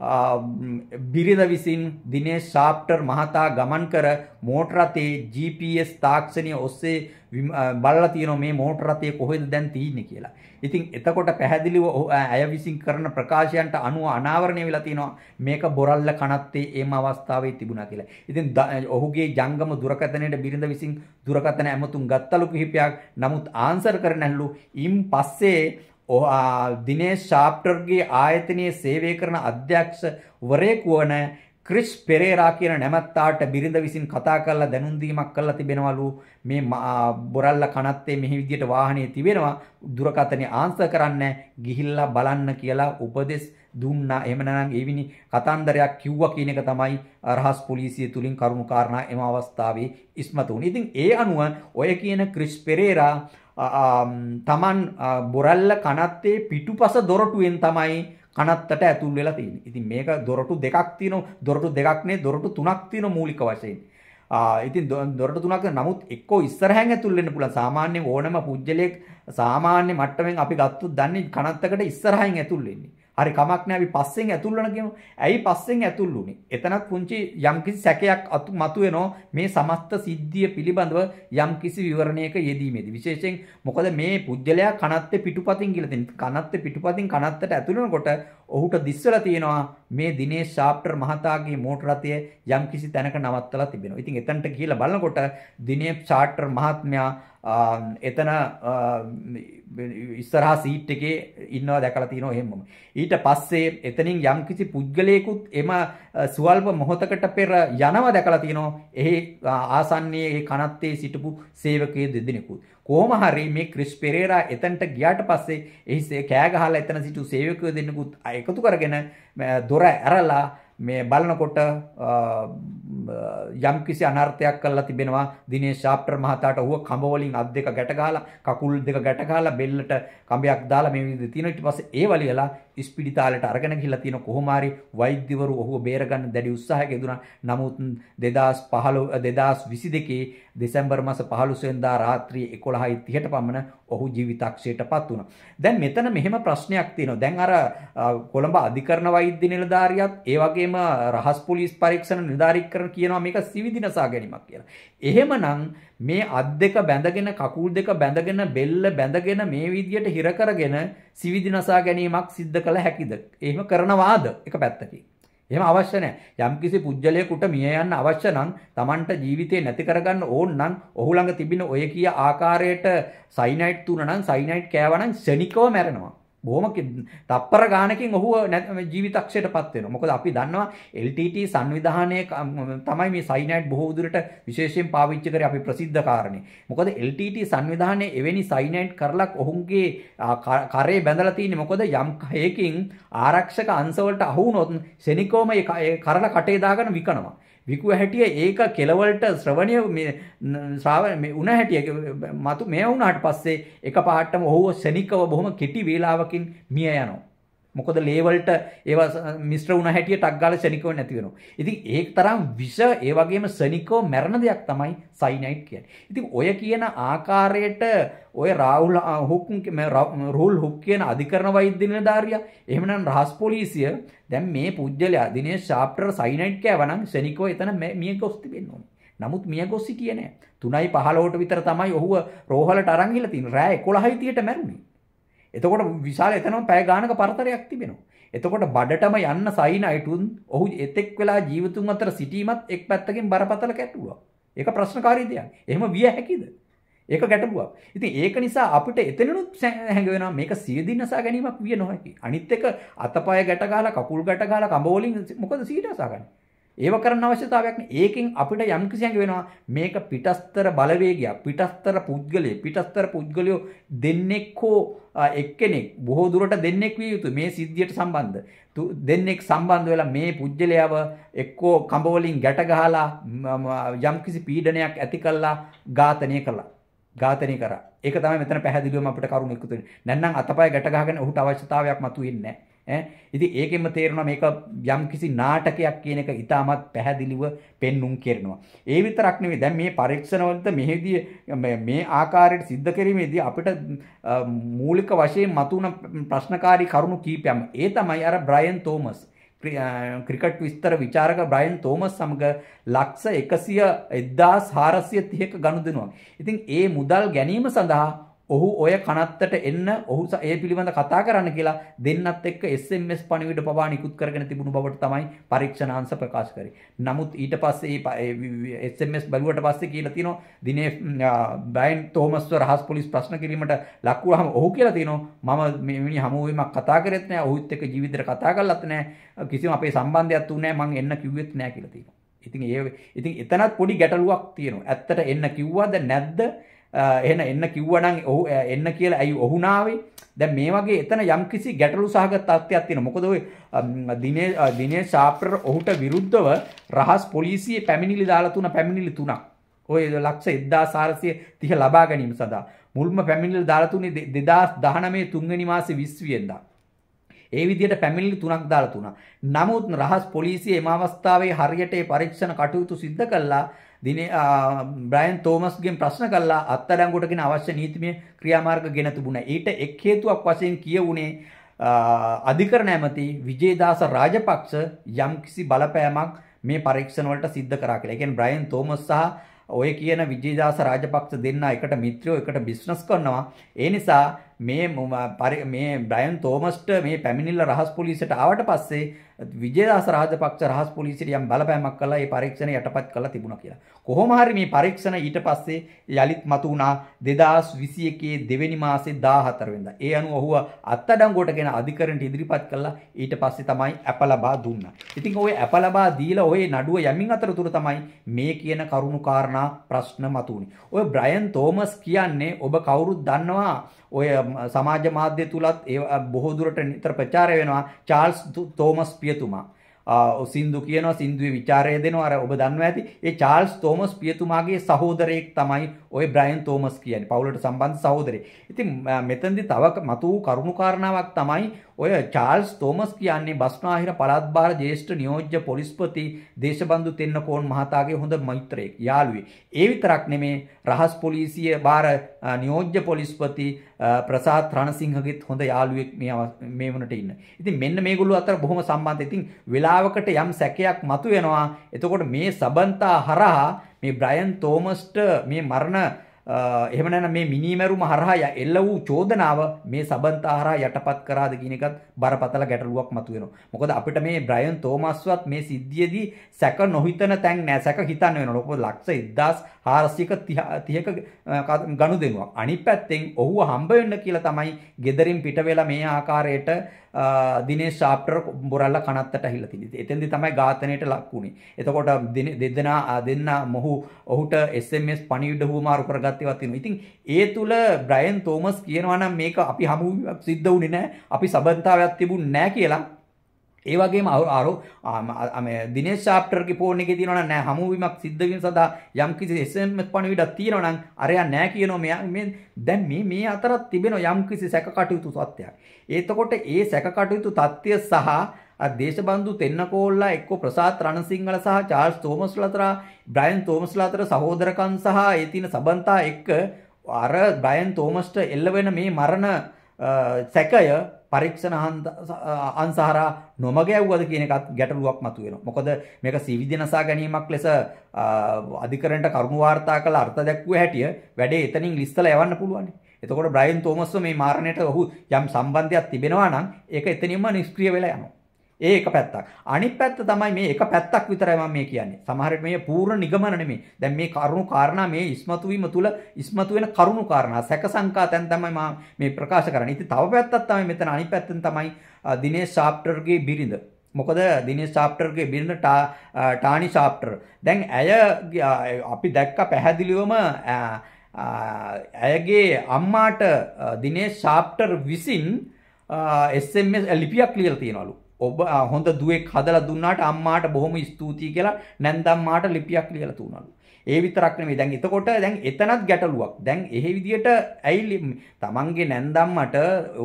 බිරිඳ විසින් දිනේෂ් ශාප්ටර් මහතා ගමන් කර මෝටර රථයේ GPS තාක්ෂණය ඔස්සේ බලලා තියෙනවා මේ මෝටර රථය කොහෙද දැන් තියෙන්නේ කියලා. ඉතින් එතකොට පැහැදිලිව ඇය විසින් කරන ප්‍රකාශයන්ට අනුව අනාවරණය වෙලා තියෙනවා මේක බොරල්ල කනත්තේ එම අවස්ථාවේ තිබුණා කියලා. ඉතින් ඔහුගේ ජංගම දුරකථනයට බිරිඳ විසින් දුරකථන ඇමතුම් ගත්තලු කිහිපයක්. නමුත් ආන්සර් කරන්න ඇල්ලු ඉන් පස්සේ දිනේෂ් ශාප්ටර්ගේ ආයතනයේ සේවය කරන අධ්‍යක්ෂවරයෙකු වන ක්‍රිස් පෙරේරා කියන නැමැත්තාට බිරිඳ විසින් කතා කරලා දැනුම් දීමක් කරලා තිබෙනවලු මේ බොරල්ල කනත්තේ මෙහි විදියට වාහනේ තිබෙනවා දුරකථනේ ආන්සර් කරන්න ගිහිල්ලා බලන්න කියලා උපදෙස් දුන්නා එහෙම නැත්නම් එවිනි කතන්දරයක් කිව්වා කියන එක තමයි රහස් පොලිසිය තුලින් කරුණු කාරණා එම අවස්ථාවේ ඉස්මතු වුණේ. ඉතින් ඒ අනුව ඔය කියන ක්‍රිස් පෙරේරා තමන් බොරල්ල කනත්තේ පිටුපස දොරටුවෙන් තමයි කනත්තට ඇතුල් වෙලා තියෙන්නේ. ඉතින් මේක දොරටු දෙකක් තියෙනවා. දොරටු දෙකක් නේ දොරටු තුනක් තියෙනවා මූලික වශයෙන්. ඉතින් දොරට තුනක් නමුත් එක්කෝ ඉස්සරහන් ඇතුල් වෙන්න පුළුවන් සාමාන්‍ය ඕනම පුජ්‍යලයක් සාමාන්‍ය මට්ටමින් අපි ගත්තොත් දන්නේ කනත්තකට ඉස්සරහින් ඇතුල් වෙන්නේ. හරි කමක් නෑ අපි පස්සෙන් ඇතුල් වෙන කියමු. ඇයි පස්සෙන් ඇතුල් වුනේ? එතනත් පුංචි යම්කිසි සැකයක් අතු මතුවෙනවා මේ සමස්ත සිද්ධිය පිළිබඳව යම්කිසි විවරණයක යෙදීමේදී. විශේෂයෙන් මොකද මේ පුජ්‍යලයා කනත්තේ පිටුපතින් කියලා දෙන. කනත්තේ පිටුපතින් කනත්තට ඇතුල් වෙනකොට ඔහුට දිස්වලා තියෙනවා මේ දිනේෂ් ශාප්ටර් මහතාගේ මෝටර රථය යම්කිසි තැනක නවත්තලා තිබෙනවා. ඉතින් එතනට ගිහිල්ලා බලනකොට දිනේෂ් ශාප්ටර් මහත්මයා එතන ඉස්සරහා සීට් එකේ ඉන්නවා දැකලා තියෙනවා එහෙමම. ඊට පස්සේ එතනින් යම්කිසි පුද්ගලයෙකුත් එම සුවල්ප මොහොතකට පෙර යනවා දැකලා තියෙනවා. එහි ආසන්නයේ ඒ කනත්තේ සිටපු සේවකයේ දෙදෙනෙකුත්. කොහොම හරි මේ ක්‍රිස් පෙරේරා එතනට ගියාට පස්සේ එහි කෑ ගහලා එතන සිටු සේවකයෝ දෙන්නෙකුත් එකතු කරගෙන දොර ඇරලා මේ බලනකොට යම් කිසි අනර්ථයක් කළා තිබෙනවා දිනේෂ් ශාප්ටර් මහතාට ඌව කඹ වලින් අත් දෙක ගැට ගහලා කකුල් දෙක ගැට ගහලා බෙල්ලට කඹයක් දාලා මේ විදිහට තියෙනවා ඊට පස්සේ ඒව ලියලා ඉස්පිරිතාලයට අරගෙන ගිහිල්ලා තියෙන කොහොම හරි වෛද්‍යවරු ඔහුව බේරගන්න දැඩි උත්සාහයක යෙදුණා. නමුත් 2015 2022 දෙසැම්බර් මාස 15 වෙනිදා රාත්‍රී 11:30ට පමණ ඔහු ජීවිතක්ෂයටපත් වුණා. දැන් මෙතන මෙහෙම ප්‍රශ්නයක් තියෙනවා. දැන් අර කොළඹ අධිකරණ වෛද්‍ය නිලධාරියත් ඒ වගේම රහස් පොලිස් පරීක්ෂණ නිලධාරීකරණ කියනවා මේක සිවිදිනසා ගැනීමක් කියලා. එහෙමනම් මේ අත් දෙක බැඳගෙන කකුල් දෙක බැඳගෙන බෙල්ල බැඳගෙන මේ විදියට හිර කරගෙන සිවිදි නසා ගැනීමක් සිද්ධ කළ හැකිද? එහෙම කරනවාද? එක පැත්තකින්. එහෙම අවශ්‍ය නැහැ. යම්කිසි පුජ්‍යලයකට මිය යන්න අවශ්‍ය නම් Tamanට ජීවිතේ නැති කරගන්න ඕන නම් ඔහු ළඟ තිබෙන ඔය කිය ආකාරයට සයිනයිඩ් තුන නම් සයිනයිඩ් කෑවා නම් ෂණිකව මැරෙනවා. බොහොම තප්පර ගානකින් ඔහුව ජීවිතක්ෂයටපත් වෙනවා. මොකද අපි දන්නවා LTT සංවිධානයේ තමයි මේ සයිනයිඩ් බොහෝ දුරට විශේෂයෙන් පාවිච්චි කරේ අපි ප්‍රසිද්ධ කාරණේ. මොකද LTT සංවිධානයේ එවැනි සයිනයිඩ් කරලක් ඔහුගේ කරේ බැඳලා තියෙන්නේ මොකද යම් හේකින් ආරක්ෂක අංශවලට අහු වුණොත් සෙනිකෝම ඒ කරල කටේ දාගෙන විකනවා. විකුව හැටිය ඒක කෙලවලට ශ්‍රවණය මේ උන හැටිය මතු මේ වුණාට පස්සේ එක පාටම ඔහුව ශනිකව බොහොම කෙටි වේලාවකින් මිය යනවා. මොකද ලේවලට ඒව මිශ්‍ර වුණ හැටිය ටක් ගාලා සෙනිකෝ නැති වෙනවා. ඉතින් ඒ තරම් විෂ ඒ වගේම සෙනිකෝ මැරෙන දෙයක් තමයි සයිනයිඩ් කියන්නේ. ඉතින් ඔය කියන ආකාරයට ඔය රාහුල් හුක් රූල් හුක් කියන අධිකරණ වෛද්‍ය නිලධාරියා එහෙමනම් රහස් පොලිසිය දැන් මේ පුජ්‍යලයා දිනේෂ් ශාප්ටර් සයිනයිඩ් කෑවනම් සෙනිකෝ එතන මිය ගොස් තිබෙන්න ඕනේ. නමුත් මිය ගොස් සිටියේ නැහැ. 3යි 15ට විතර තමයි ඔහුව රෝහලට අරන් ගිහලා තියෙන්නේ. රෑ 11යි 30ට මැරුණේ. එතකොට විශාල එතනම පැය ගානක පරතරයක් තිබෙනවා. එතකොට බඩටම යන්න සයිනයිටුන් ඔහු එතෙක් වෙලා ජීවතුන් අතර සිටීමත් එක් පැත්තකින් බරපතල ගැටලුවක්. ඒක ප්‍රශ්නකාරී දෙයක්. එහෙම විය හැකිද? ඒක ගැටලුවක්. ඉතින් ඒක නිසා අපිට එතනනුත් හැඟ වෙනවා මේක සියදිනසා ගැනීමක් විය නොහැකි. අනිත් එක අතපය ගැට ගහලා කකුල් ගැට ගහලා කඹ වලින් මොකද සීට අසාගන්නේ? ඒව කරන්න අවශ්‍යතාවයක් ඒකෙන් අපිට යම් කිසියක් වෙනවා මේක පිටස්තර බලවේගයක් පිටස්තර පුද්ගලයේ පිටස්තර පුද්ගලයෝ දෙන්නෙක් හෝ එක්කෙනෙක් බොහෝ දුරට දෙන්නෙක් විය යුතු මේ සිද්ධියට සම්බන්ධ දෙන්නෙක් සම්බන්ධ වෙලා මේ පුජ්‍යලයාව එක්කෝ කඹ වලින් ගැට ගහලා යම්කිසි පීඩනයක් ඇති කළා ඝාතනය කළා ඝාතනය කරා ඒක තමයි මෙතන පැහැදිලිවම අපිට කරුණ එකතු වෙන්නේ නැත්නම් අතපය ගැට ගහගෙන ඔහුට අවශ්‍යතාවයක් මතුවෙන්නේ නැහැ ඈ ඉතින් ඒකෙම තේරෙනවා මේක යම්කිසි නාටකයක් කියන එක ඉතාමත් පැහැදිලිව පෙන්눔 කරනවා. ඒ විතරක් නෙවෙයි දැන් මේ පරීක්ෂණවලට මෙහිදී මේ ආකාරයට सिद्ध කිරීමේදී අපිට මූලික වශයෙන් මතුවන ප්‍රශ්නකාරී කරුණු කීපයක්. ඒ තමයි අර බ්‍රයන් තෝමස් ක්‍රිකට් විස්තර විචාරක බ්‍රයන් තෝමස් සමග ලක්ෂ 100 1430ක ගනුදෙනුවක්. ඉතින් ඒ මුදල් ගැනීම සඳහා ඔහු ඔය කනත්තට එන්න ඔහු ඒ පිළිබඳ කතා කරන්න කියලා දෙන්නත් එක්ක SMS පණිවිඩ පවා නිකුත් කරගෙන තිබුණු බවට තමයි පරීක්ෂණාංශ ප්‍රකාශ කරේ. නමුත් ඊට පස්සේ ඒ SMS බලුවට පස්සේ කියලා තියෙනවා දිනේ බ්‍රයන් තෝමස්ව රහස් පොලිස් ප්‍රශ්න කිරීමට ලක් වුණාම ඔහු කියලා තියෙනවා මම මේ මිනිහ හමු වීමක් කතා කරෙත් නෑ ඔහුත් එක්ක ජීවිතේට කතා කරලත් නෑ කිසිම අපේ සම්බන්ධයක් තුනේ නෑ මං එන්න කිව්වෙත් නෑ කියලා තියෙනවා. ඉතින් ඒ ඉතින් එතනත් පොඩි ගැටලුවක් තියෙනවා. ඇත්තට එන්න කිව්වද නැද්ද? එහෙන එන්න කිව්වනම් ඔහු එන්න කියලා ඇයි ඔහුනාවේ දැන් මේ වගේ එතන යම්කිසි ගැටලු සහගත තත්ත්වයක් තියෙනවා මොකද ඔය දිනේ දිනේ ශාප්‍රර ඔහුට විරුද්ධව රහස් පොලිසියේ පැමිණිලි දාලා තුන පැමිණිලි තුනක් ඔය ලක්ෂ 1430 ලබා ගැනීම සඳහා මුල්ම පැමිණිලි දාලා තුනේ 2019 තුන්වෙනි මාසේ 20 වෙනිදා ඒ විදිහට පැමිණිලි තුනක් දාලා තුනා. නමුත් රහස් පොලිසිය එම අවස්ථාවේ හරියට ඒ පරීක්ෂණ කටයුතු සිද්ධ කළා දිනේ බ්‍රයන් තෝමස්ගෙන් ප්‍රශ්න කළා අත්අඩංගුවටගෙන අවශ්‍ය නීතිමය ක්‍රියාමාර්ග ගෙන තිබුණා. ඊට එක් හේතුවක් වශයෙන් කියවුනේ අධිකරණ ඇමති විජේදාස රාජපක්ෂ යම්කිසි බලපෑමක් මේ පරීක්ෂණ වලට සිද්ධ කරා කියලා. ඒ කියන්නේ බ්‍රයන් තෝමස් සහ ඔය කියන විජේදාස රාජපක්ෂ දෙන්නා එකට මිත්‍රයෝ එකට බිස්නස් කරනවා. ඒ නිසා මේ මේ බ්‍රයන් තෝමස්ට මේ පැමිණිල්ල රහස් පොලිසියට ආවට පස්සේ විජේදාස රාජපක්ෂ රහස් පොලිසියට යම් බලපෑමක් කළා ඒ පරීක්ෂණ යටපත් කළා තිබුණා කියලා. කොහොම හරි මේ පරීක්ෂණ ඊට පස්සේ යලිත් මතු වුණා 2021 දෙවෙනි මාසේ 14 වෙනිදා. ඒ අනුව ඔහුව අත්අඩංගුවටගෙන අධිකරණයට ඉදිරිපත් කළා. ඊට පස්සේ තමයි ඇප ලබා දුන්නා. ඉතින් ওই ඇප ලබා දීලා ওই නඩුව යමින් අතරතුර තමයි මේ කියන කරුණු කාරණා ප්‍රශ්න මතුවුනේ. ඔය බ්‍රයන් තෝමස් කියන්නේ ඔබ කවුරුත් දන්නවා ඔය සමාජ මාධ්‍ය තුලත් ඒ බොහෝ දුරට නිතර ප්‍රචාරය වෙනවා චාල්ස් තෝමස් පිය පියතුමා සින්දු කියනවා සින්දුවේ ਵਿਚාරය දෙනවා අර ඔබ දන්නවා ඇති ඒ චාල්ස් තෝමස් පියතුමාගේ සහෝදරයෙක් තමයි ඔය බ්‍රයන් තෝමස් කියන්නේ පවුලට සම්බන්ධ සහෝදරයෙක්. ඉතින් මෙතනදී තව මතු කරුණු කාරණාවක් තමයි ඔය චාල්ස් තෝමස් කියන්නේ බස්නාහිර පළාත්භාර ජ්‍යෙෂ්ඨ නියෝජ්‍ය පොලිස්පති දේශබන්දු තෙන්නකෝන් මහතාගේ හොඳ මිත්‍රයෙක් යාළුවෙක්. ඒ විතරක් නෙමේ රහස් පොලිසිය භාර නියෝජ්‍ය පොලිස්පති ප්‍රසාද් රණසිංහගෙත් හොඳ යාළුවෙක් මේ මේ වනට ඉන්න. ඉතින් මෙන්න මේගොල්ලෝ අතර බොහොම සම්බන්ධයි. ඉතින් වෙලාවකට යම් සැකයක් මතුවෙනවා. එතකොට මේ සබන්තා හරහා මේ බ්‍රයන් තෝමස්ට මේ මරණ එහෙම නැත්නම් මේ මිනිමැරුම හරහා එල්ල වූ චෝදනාව මේ සබන්තා හරහා යටපත් කරාද කියන එකත් බරපතල ගැටලුවක් මතුවෙනවා. මොකද අපිට මේ බ්‍රයන් තෝමස්වත් මේ සිද්ධියේදී සැක නොහිතන තැන් නෑ සැක හිතන්න වෙනවා. මොකද ලක්ෂ 1430ක ගනුදෙනුවක්. අනිත් පැත්තෙන් ඔහුව හම්බ වෙන්න කියලා තමයි gederin පිට වෙලා මේ ආකාරයට දිනේ ශාප්ටර් බොරල්ල කනත්තට ඇහිලා තිබෙනවා. එතෙන්දි තමයි ඝාතනයට ලක් වුනේ. එතකොට දෙදෙනා දෙන්න මොහු ඔහුට SMS පණිවිඩ හුවමාරු කරගත්තේවත් වෙනවා. ඉතින් ඒ තුල බ්‍රයන් තෝමස් කියනවා නම් මේක අපි හමු සිද්ධ වුණේ නැහැ. අපි සබඳතාවයක් තිබුණේ නැහැ කියලා ඒ වගේම අර දිනේශ් ශාප්ටර්ගේ ෆෝන් එකේ තියෙනවා නම් නෑ හමුවීමක් සිද්ධ වීම සඳහා යම්කිසි SMS පණිවිඩයක් තියෙනවා නම් අරයා නෑ කියනවා මෙයා මේ දැන් මේ මේ අතරත් තිබෙන යම්කිසි සැකකටයුතු සත්‍යයක්. එතකොට ඒ සැකකටයුතු தත්ත්‍ය සහ දේශබන්දු තෙන්නකෝල්ලා එක්ක ප්‍රසාත් රණසිංහල සහ චාල්ස් තෝමස්ලා අතර බ්‍රයන් තෝමස්ලා අතර සහෝදරකම් සහ ඒ තියෙන සබන්තා එක්ක අර බ්‍රයන් තෝමස්ට එල්ල වෙන මේ මරණ සැකය පරීක්ෂණ අන්සාහරා නොමග යවුවද කියන එකත් ගැටලුවක් මතුවෙනවා. මොකද මේක සිවිදි නසා ගැනීමක් ලෙස අධිකරණයට කරුණු වාර්තා කළ අර්ථ දැක්වුව හැටිය වැඩේ එතනින් ලිස්සලා යවන්න පුළුවන්. එතකොට බ්‍රයන් තෝමස්ව මේ මාරණයට ඔහු යම් සම්බන්ධයක් තිබෙනවා නම් ඒක එතනින්ම නිෂ්ක්‍රිය වෙලා යනවා. ඒ එක පැත්තක්. අනිත් පැත්ත තමයි මේ එක පැත්තක් විතරයි මම මේ කියන්නේ. සමහර විට මේ පූර්ණ නිගමන නෙමෙයි. දැන් මේ කරුණු කාරණා මේ ඉස්මතු වීම තුල ඉස්මතු වෙන කරුණු කාරණා සැක සංකා තැන් තමයි මම මේ ප්‍රකාශ කරන්නේ. ඉතින් තව පැත්තක් තමයි මෙතන අනිත් පැත්තෙන් තමයි දිනේෂ් ශාප්ටර්ගේ බිරිඳ. මොකද දිනේෂ් ශාප්ටර්ගේ බිරිඳ ටානි ශාප්ටර්. දැන් ඇය අපි දැක්ක පැහැදිලිවම ඇයගේ අම්මාට දිනේෂ් ශාප්ටර් විසින් SMS ලිපියක් ලියලා තියනවලු. ඔබ හොඳ දුවෙක් හදලා දුන්නාට අම්මාට බොහොම ස්තුතියි කියලා නැන්දම්මාට ලිපියක් ලියලා තුනලු. ඒ විතරක් නෙමෙයි. දැන් එතකොට දැන් එතනත් ගැටලුවක්. දැන් එහි විදියට ඇයි තමන්ගේ නැන්දම්මට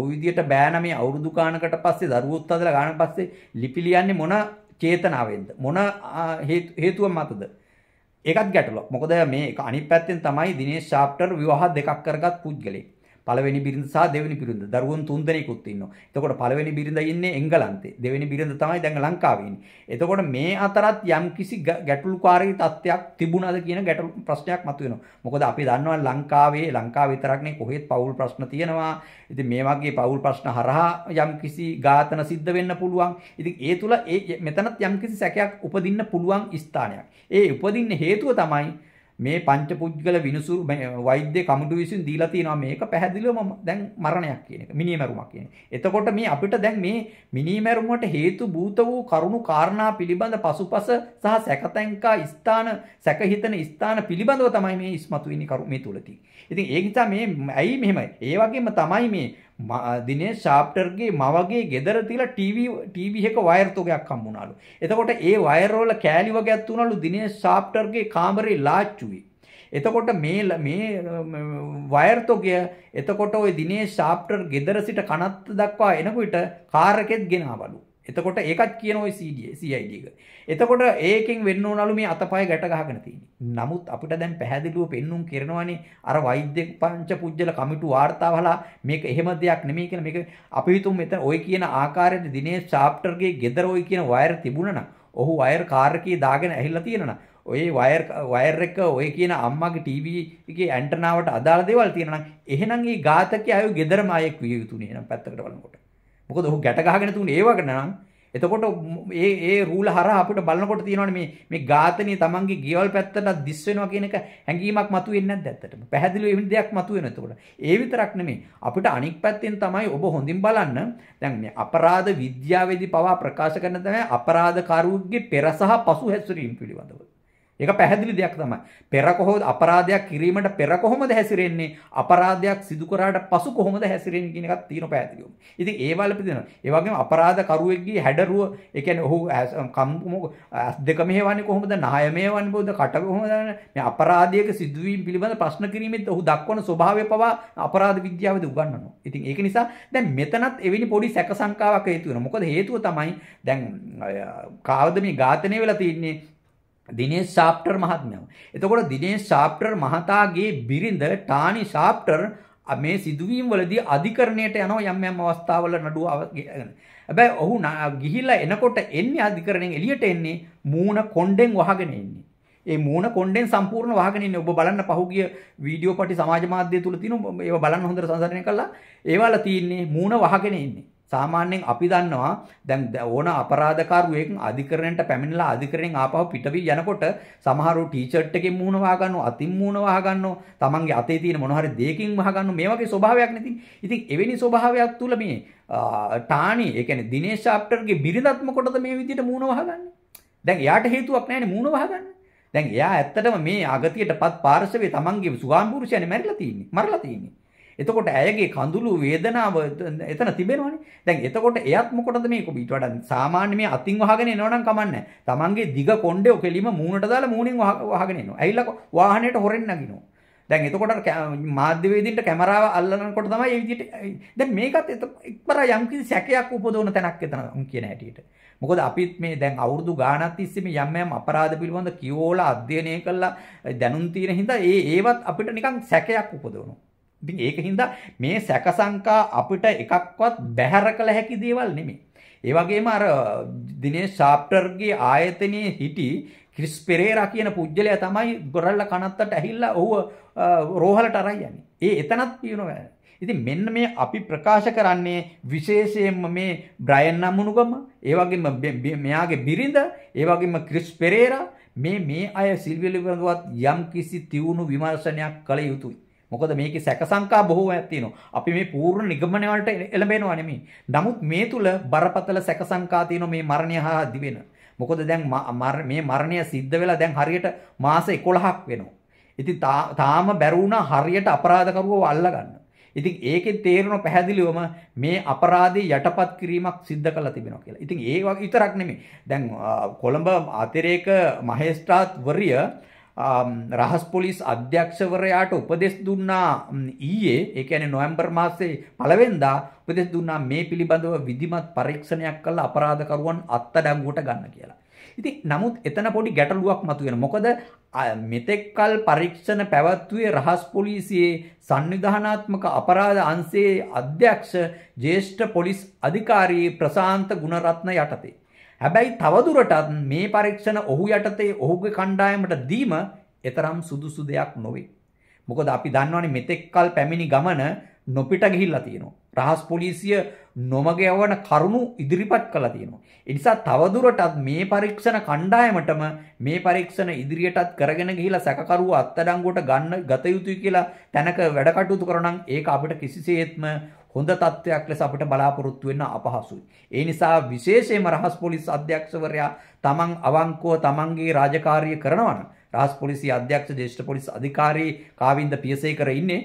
ওই විදියට බෑන මේ අවුරුදු ගානකට පස්සේ දරුවොත් හදලා ගානකට පස්සේ ලිපි ලියන්නේ මොන චේතනාවෙන්ද? මොන හේතුව මතද? ඒකත් ගැටලුවක්. මොකද මේ අනිත් පැත්තෙන් තමයි දිනේෂ් ෂාප්ටර් විවාහ දෙකක් කරගත් පුද්ගලෙක්. පළවෙනි බිරිඳ සහ දෙවෙනි බිරිඳ දරුවන් තුන්දෙනෙකුත් ඉන්නවා. එතකොට පළවෙනි බිරිඳ ඉන්නේ එංගලන්තේ. දෙවෙනි බිරිඳ තමයි දැන් ලංකාවේ ඉන්නේ. එතකොට මේ අතරත් යම්කිසි ගැටලුකාරී තත්ත්වයක් තිබුණාද කියන ගැටලු ප්‍රශ්නයක් මතුවෙනවා. මොකද අපි දන්නවා ලංකාවේ ලංකාව විතරක් නේ කොහෙත් පවුල් ප්‍රශ්න තියෙනවා. ඉතින් මේ වගේ පවුල් ප්‍රශ්න හරහා යම්කිසි ඝාතන සිද්ධ වෙන්න පුළුවන්. ඉතින් ඒ තුල ඒ මෙතනත් යම්කිසි සැකයක් උපදින්න පුළුවන් ස්ථානයක්. ඒ උපදින්න හේතුව තමයි මේ පංචපුද්ගල විනසුරු වෛද්‍ය කමිටු විසින් දීලා තියෙනවා මේක පැහැදිලිවම දැන් මරණයක් කියන එක මිනීමැරුමක් කියන එක. එතකොට මේ අපිට දැන් මේ මිනීමැරුමට හේතු භූත වූ කරුණු කාරණා පිළිබඳ පසුපස සහ සැකතැන්කා ස්ථාන සැකහිතන ස්ථාන පිළිබඳව තමයි මේ ඉස්මතු වෙන්නේ කරු මේ තුල තියෙන්නේ. ඉතින් ඒ නිසා මේ ඇයි මෙහෙම? ඒ වගේම තමයි මේ දිනේ ශාප්ටර්ගේ මවගේ ගෙදර තියලා ටීවී ටීවී එක වයර් තොගයක් හම්බුණාලු. එතකොට ඒ වයර් වල කෑලි වගේ අත්තුණලු දිනේ ශාප්ටර්ගේ කාමරේ ලාච්චුවේ. එතකොට මේ මේ වයර් තොගය එතකොට ওই දිනේ ශාප්ටර් ගෙදර සිට කනත්ත දක්වා එනකොට කාර් එකෙත් ගෙනාවලු. එතකොට ඒකත් කියන ඔය CID එක. එතකොට ඒකෙන් වෙන්න ඕනලු මේ අතපය ගැට ගහගෙන තියෙන්නේ. නමුත් අපිට දැන් පැහැදිලිව පෙන්눔 කරනවානේ අර වෛද්‍ය පංච පුජ්‍යල කමිටු වාර්තාවලා මේක එහෙම දෙයක් නෙමෙයි කියලා මේක අපි හිතමු මෙතන ඔය කියන ආකාරයට දිනේෂ් ෂාප්ටර්ගේ ගෙදර ඔය කියන වයර් තිබුණා නම් ඔහු වයර් කාර් එකේ දාගෙන ඇහිලා තියෙනවා. ඔය වයර් වයර් එක ඔය කියන අම්මගේ ටීවී එකේ ඇන්ටනාවට අදාළ දේවල් තියෙනවා නම් එහෙනම් මේ ඝාතකයා අයෝ ගෙදරම අයෙක් විය යුතුනේ නම් පැත්තකට බලනකොට. මොකද ඔහු ගැට ගහගෙන තුනේ ඒ වගේ නම් එතකොට ඒ ඒ රූල හරහා අපිට බලනකොට තියෙනවනේ මේ මේ ඝාතනිය Tamanගේ ගෙවල් පැත්තට දිස් වෙනවා කියන එක හැඟීමක් මතුවෙන්නේ නැද්ද ඇත්තටම පැහැදිලිව එවන දෙයක් මතුවෙනවා එතකොට ඒ විතරක් නෙමෙයි අපිට අනික් පැත්තෙන් තමයි ඔබ හොඳින් බලන්න දැන් මේ අපරාධ විද්‍යාවේදී පවා ප්‍රකාශ කරන තමයි අපරාධකරුවෙකුගේ පෙර සහ පසු හැසිරීම පිළිබඳව ඒක පැහැදිලි දෙයක් තමයි. පෙර කොහොමද අපරාධයක් කිරීමට පෙර කොහොමද හැසිරෙන්නේ? අපරාධයක් සිදු කරාට පසු කොහොමද හැසිරෙන්නේ කියන එකක් තියෙන පැහැදිලිවම. ඉතින් ඒ වල පිළිදෙනවා. ඒ වගේම අපරාධ කරුවෙක්ගේ හැඩරුව, ඒ කියන්නේ ඔහු කම්කම ඇස් දෙක මෙහෙවන්නේ කොහොමද? නහය මෙහෙවන්නේ කොහොමද? කට කොහොමද? මේ අපරාධයක සිදුවීම් පිළිබඳ ප්‍රශ්න කිරීමෙත් ඔහු දක්වන ස්වභාවය පවා අපරාධ විද්‍යාවේදී උගන්වනවා. ඉතින් ඒක නිසා දැන් මෙතනත් එවැනි පොඩි සැක සංකාවක් හේතු වෙනවා. මොකද හේතුව තමයි දැන් කාවද මේ ඝාතනය වෙලා තින්නේ දිනේෂ් ශාප්ටර් මහත්මයා. එතකොට දිනේෂ් ශාප්ටර් මහතාගේ බිරිඳ ටානි ශාප්ටර් මේ සිදුවීම් වලදී අධිකරණයට යනවා යම් යම් අවස්ථාවල නඩුව හැබැයි ඔහු ගිහිල්ලා එනකොට එන්නේ අධිකරණයෙන් එළියට එන්නේ මූණ කොණ්ඩෙන් වහගෙන එන්නේ. ඒ මූණ කොණ්ඩෙන් සම්පූර්ණ වහගෙන ඉන්නේ. ඔබ බලන්න පහුගිය වීඩියෝ පටි සමාජ මාධ්‍ය තුල තියෙන ඒවා බලන්න හොඳට සංසන්දනය කළා. ඒවල තියෙන්නේ මූණ වහගෙන ඉන්නේ. සාමාන්‍යයෙන් අපි දන්නවා දැන් ඕන අපරාධකරුවෙක් අධිකරණයට පැමිණලා අධිකරණයෙන් ආපහු පිටවි යනකොට සමහරව ටීචර්ට් එකෙන් මූණ වහ ගන්නවා අතින් මූණ වහ ගන්නවා තමන්ගේ අතේ තියෙන මොන හරි දෙයකින් වහ ගන්නවා මේ වගේ ස්වභාවයක් නේ ඉතින් එවැනි ස්වභාවයක් තුල මේ ටානි ඒ කියන්නේ දිනේෂ් ආප්ටර්ගේ බිරිඳත් මොකටද මේ විදිහට මූණ වහගන්නේ දැන් එයාට හේතුවක් නැහැනේ මූණ වහගන්න දැන් එයා ඇත්තටම මේ අගතියටපත් පාර්ශවයේ තමන්ගේ සුවාන් පුරුෂයානේ මැරිලා තින්නේ මරලා තින්නේ එතකොට ඇයගේ කඳුළු වේදනාව එතන තිබෙනවනේ. දැන් එතකොට එයත් මොකටද මේ ඊට වඩා සාමාන්‍ය මේ අතින් වහගෙන එනවනම් කමන්නේ. තමන්ගේ දිග කොණ්ඩේ ඔකෙලිම මූණට දාලා මූණෙන් වහගෙන එනවා. ඇවිල්ලා වාහනයට හොරෙන් නගිනවා. දැන් එතකොට මාධ්‍යවේදීන්ට කැමරාව අල්ලනකොට තමයි මේ විදිහට දැන් මේකත් එක්තරා යම්කිසි සැකයක් උපදවන තැනක් එතන කියන හැටියට. මොකද අපිත් මේ දැන් අවුරුදු ගාණක් තිස්සේ මේ යම් යම් අපරාධ පිළිබඳ කියෝලා අධ්‍යයනය කළා දැනුම් තියෙන හින්දා ඒ ඒවත් අපිට නිකන් සැකයක් උපදවනවා. ඉතින් ඒක හින්දා මේ සැක සංකා අපිට එකක්වත් බැහැර කළ හැකි දේවල් නෙමෙයි. ඒ වගේම අර දිනේෂ් ශාප්ටර්ගේ ආයතනයේ හිටි ක්‍රිස් පෙරේරා කියන පුජ්‍යලයා තමයි ගොරල්ලා කනත්තට ඇහිලා ඔහුව රෝහලට අරන් යන්නේ. ඒ එතනත් කියනවා. ඉතින් මෙන්න මේ අපි ප්‍රකාශ කරන්නේ විශේෂයෙන්ම මේ බ්‍රයන් නමුණුගම, ඒ වගේම මෙයාගේ බිරිඳ, ඒ වගේම ක්‍රිස් පෙරේරා මේ මේ අය සිල්විලිවගවත් යම් කිසි තියුණු විමර්ශනයක් කළ යුතුයි. මොකද මේකේ සැක සංකා බොහෝ ඇත්තිනෝ. අපි මේ පූර්ණ නිගමන වලට එළඹෙනවා නෙමෙයි. නමුත් මේ තුල බරපතල සැක සංකා තියෙන මේ මරණය හා දිවෙන. මොකද දැන් මේ මරණය සිද්ධ වෙලා දැන් හරියට මාස 11ක් වෙනවා. ඉතින් තාම බැරුණා හරියට අපරාධකරුවව අල්ලගන්න. ඉතින් ඒකෙන් තේරෙන පැහැදිලිවම මේ අපරාධය යටපත් කිරීමක් සිද්ධ කළා තිබෙනවා කියලා. ඉතින් ඒ විතරක් නෙමෙයි. දැන් කොළඹ අතිරේක මහේස්ත්‍රාත්වරිය රහස් පොලිස් අධ්‍යක්ෂවරයාට උපදෙස් දුන්නා ඊයේ ඒ කියන්නේ නොවැම්බර් මාසයේ පළවෙනිදා උපදෙස් දුන්නා මේ පිළිබඳව විධිමත් පරීක්ෂණයක් කරලා අපරාධකරුවන් අත්අඩංගුවට ගන්න කියලා. ඉතින් නමුත් එතන පොඩි ගැටලුවක් මතුවෙන. මොකද මෙතෙක්කල් පරීක්ෂණ පැවැත්වුවේ රහස් පොලිසියේ සංවිධානාත්මක අපරාධ අංශයේ අධ්‍යක්ෂ ජ්‍යෙෂ්ඨ පොලිස් අධිකාරී ප්‍රශාන්ත ගුණරත්න යටතේ. හැබැයි තවදුරටත් මේ පරීක්ෂණ ඔහු යටතේ ඔහුගේ කණ්ඩායමට දීම එතරම් සුදුසු දෙයක් නොවේ. මොකද අපි දන්නවනේ මෙතෙක්කල් පැමිණි ගමන නොපිට ගිහිල්ලා තියෙනවා. රහස් පොලිසිය නොමග යවන කරුණු ඉදිරිපත් කළා තියෙනවා. ඒ නිසා තවදුරටත් මේ පරීක්ෂණ කණ්ඩායමටම මේ පරීක්ෂණ ඉදිරියටත් කරගෙන ගිහිලා සැකකරුව අත්අඩංගුවට ගන්න ගත යුතුයි කියලා තැනක වැඩ කටයුතු කරනනම් ඒක අපිට කිසිසේත්ම හොඳ තත්ත්වයක් ලෙස අපිට බලාපොරොත්තු වෙන්න අපහසුයි. ඒ නිසා විශේෂයෙන්ම රහස් පොලිස් අධ්‍යක්ෂවරයා තමන් අවංකව තමන්ගේ රාජකාරිය කරනවා නම් රහස් පොලිසිය අධ්‍යක්ෂ ජේෂ්ඨ පොලිස් අධිකාරී කාවින්ද පියසේකර ඉන්නේ.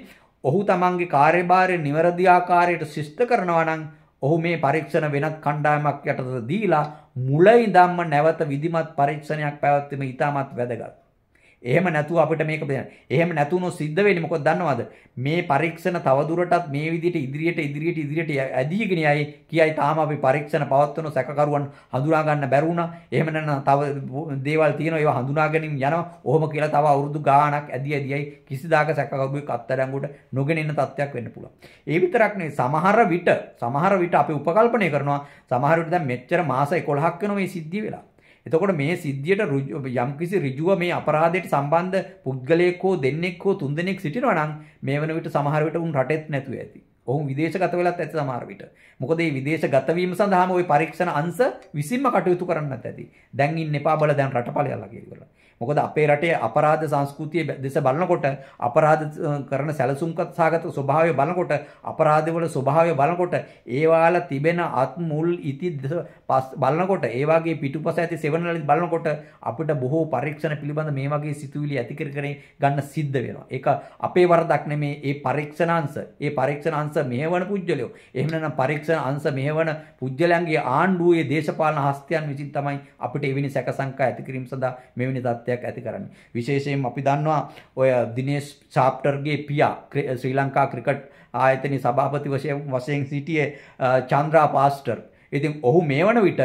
ඔහු තමන්ගේ කාර්යභාරය නිවැරදි ආකාරයට ශිෂ්ට කරනවා නම් ඔහු මේ පරීක්ෂණ වෙනත් කණ්ඩායමක් යටතට දීලා මුල ඉඳන්ම නැවත විධිමත් පරීක්ෂණයක් පැවැත්වීම ඉතාමත් වැදගත්. එහෙම නැතුව අපිට මේක බෙදන්න. එහෙම නැතුනොත් සිද්ධ වෙන්නේ මොකක්ද දන්නවද? මේ පරීක්ෂණ තවදුරටත් මේ විදිහට ඉදිරියට ඉදිරියට ඉදිරියට ඇදීගෙන යයි කියයි තාම අපි පරීක්ෂණ පවත්වන සැකකරුවන් හඳුනා ගන්න බැරි වුණා. එහෙම නැත්නම් තව දේවල් තියෙනවා ඒවා හඳුනා ගැනීම යනවා. ඔහොම කියලා තව අවුරුදු ගාණක් ඇදී ඇදීයි කිසිදාක සැකකරුවෙක් අත්අඩංගුවට නොගෙන ඉන්න තත්ත්වයක් වෙන්න පුළුවන්. ඒ විතරක් නෙවෙයි සමහර විට සමහර විට අපි උපකල්පනය කරනවා සමහර විට දැන් මෙච්චර මාස 11ක් වෙනවා මේ සිද්ධිය වෙලා. එතකොට මේ සිද්ධියට යම්කිසි ඍජුව මේ අපරාධයට සම්බන්ධ පුද්ගලයෙක් හෝ දෙන්නෙක් හෝ තුන්දෙනෙක් සිටිනවා නම් මේ වෙන විට සමහර විට උන් රටෙත් නැතුව ඇති. ඔවුන් විදේශගත වෙලත් ඇති සමහර විට. මොකද මේ විදේශගත වීම සඳහාම ওই පරීක්ෂණ අංශ විසින්ම කටයුතු කරන්නත් ඇති. දැන් ඉන්න එපා බල දැන් රට ඵලයල්ලා කියලා. මොකද අපේ රටේ අපරාධ සංස්කෘතිය දෙස බලනකොට අපරාධ කරන සැලසුම්කත් සාගත ස්වභාවය බලනකොට අපරාධවල ස්වභාවය බලනකොට ඒවාල තිබෙන අත් මුල් ඉති බලනකොට ඒ වගේ පිටුපස ඇති සෙවනලෙන් බලනකොට අපිට බොහෝ පරීක්ෂණ පිළිබඳ මේ වගේ සිතුවිලි ඇති කර ගන්න සිද්ධ වෙනවා. ඒක අපේ වරදක් නෙමේ. ඒ පරීක්ෂණ අංශ, ඒ පරීක්ෂණ අංශ මෙහෙවන පුජ්‍යලයෝ. එහෙම නැත්නම් පරීක්ෂණ අංශ මෙහෙවන පුජ්‍යලයන්ගේ ආණ්ඩුවේ දේශපාලන හස්තියන් විසින් තමයි අපිට එවැනි සැක සංකා ඇති කිරීම සඳහා මෙවැනි තත්ත්වයක් ඇති කරන්නේ. විශේෂයෙන් අපි දන්නවා ඔය දිනේෂ් චාප්ටර්ගේ පියා ශ්‍රී ලංකා ක්‍රිකට් ආයතනයේ සභාපති වශයෙන් සිටියේ චන්ද්‍රා පාස්ටර් ඉතින් ඔහු මේ වන විට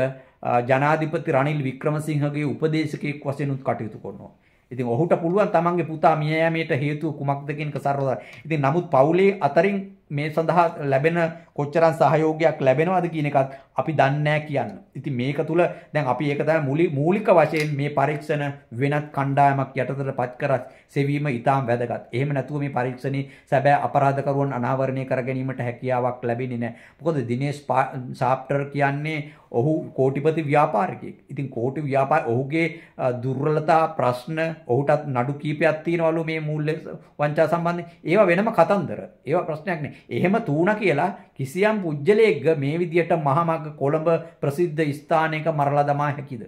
ජනාධිපති රනිල් වික්‍රමසිංහගේ උපදේශකයෙක් වශයෙන් උත් කටයුතු කරනවා. ඉතින් ඔහුට පුළුවන් තමන්ගේ පුතා මිය යාමට හේතුව කුමක්ද කියන එක සරලව. ඉතින් නමුත් පවුලේ අතරින් මේ සඳහා ලැබෙන කොච්චරන් සහයෝගයක් ලැබෙනවද කියන එකත් අපි දන්නේ කියන්න. ඉතින් මේක තුල දැන් අපි ඒක තමයි මූලික වශයෙන් මේ පරීක්ෂණ වෙනත් කණ්ඩායමක් යටතට පත් කරත් සෙවීම ඉතාම වැදගත්. එහෙම නැතුව මේ පරීක්ෂණේ සැබෑ අපරාධකරුවන් අනාවරණය කර ගැනීමට හැකියාවක් ලැබෙන්නේ නැහැ. මොකද දිනේෂ් ශාප්ටර් කියන්නේ ඔහු කෝටිපති ව්‍යාපාරිකයෙක්. ඉතින් කෝටි ව්‍යාපාර ඔහුගේ දුර්වලතා ප්‍රශ්න ඔහුටත් නඩු කීපයක් තියෙනවලු මේ මූල්‍ය වංචා සම්බන්ධයෙන්. ඒවා වෙනම කතන්දර. ඒවා ප්‍රශ්නයක් නෙවෙයි. එහෙම තුණ කියලා කිසියම් පුජ්‍යලයක මේ විදියට මහමග කොළඹ ප්‍රසිද්ධ ස්ථානයක මරලා දමා හැකිද?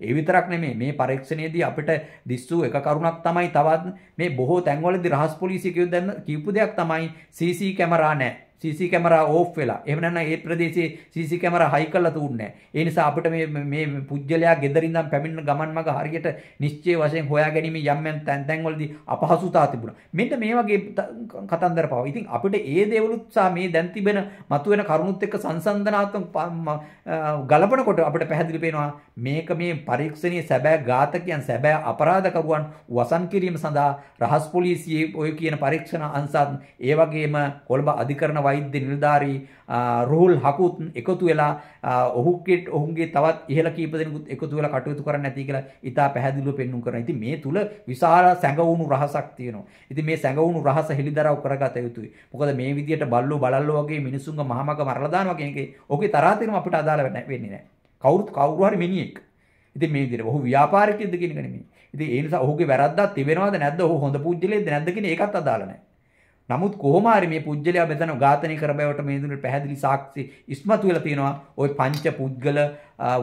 ඒ විතරක් නෙමෙයි මේ පරීක්ෂණයේදී අපිට දිස්සූ එක කරුණක් තමයි තවත් මේ බොහෝ තැන්වලදී රහස් පොලිසිය කියපු දෙයක් තමයි CC කැමරා නැහැ. CC කැමරා ඕෆ් වෙලා. එහෙම නැත්නම් ඒ ප්‍රදේශයේ CC කැමරා හයි කරලා තුන්නේ නැහැ. ඒ නිසා අපිට මේ මේ පුජ්‍යලයා ගෙදරින්නම් පැමිණෙන ගමන් මඟ හරියට නිශ්චය වශයෙන් හොයාගැනීම යම් යම් තැන් තැන්වලදී අපහසුතා තිබුණා. මෙන්න මේ වගේ කතන්දර පව. ඉතින් අපිට ඒ දේවලුත් සහ මේ දැන් තිබෙන මතුවෙන කරුණුත් එක්ක සංසන්දනාත්මක ගලපනකොට අපිට පැහැදිලි පේනවා මේක මේ පරීක්ෂණයේ සැබෑ ඝාතකයන් සැබෑ අපරාධකරුවන් වසන් කිරීම සඳහා රහස් පොලිසියේ ඔය කියන පරීක්ෂණ අංශත් ඒ වගේම කොළඹ අධිකරණ වෛද්‍ය නිලධාරී රෝල් හකුත් එකතු වෙලා ඔහුගේ ඔහුගේ තවත් ඉහළ කීප දෙනෙකුත් එකතු වෙලා කටයුතු කරන්න ඇති කියලා ඉතා පැහැදිලිව පෙන්වුම් කරනවා. ඉතින් මේ තුල විශාල සැඟවුණු රහසක් තියෙනවා. ඉතින් මේ සැඟවුණු රහස හෙළිදරව් කරගත යුතුයි. මොකද මේ විදියට බල්ලෝ බලල්ලෝ වගේ මිනිසුන්ගේ මහමග මරලා දානවා කියන එකේ ඔහුගේ තරහ තේරුම අපිට අදාළ වෙන්නේ නැහැ. කවුරුත් කවුරු හරි මිනිහෙක්. ඉතින් මේ විදියට ඔහු ව්‍යාපාරිකයෙක්ද කියන එක නෙමෙයි. ඉතින් ඒ නිසා ඔහුගේ වැරද්දක් තිබෙනවද නැද්ද ඔහු හොඳ පුජ්‍යලෙක්ද නැද්ද කියන එකත් අදාළ නැහැ. නමුත් කොහොම හරි මේ පුජ්‍යලයා මෙතන ඝාතනය කරබැවට මේ දුන්නේ පැහැදිලි සාක්ෂි ඉස්මතු වෙලා තියෙනවා ওই පංච පුද්ගල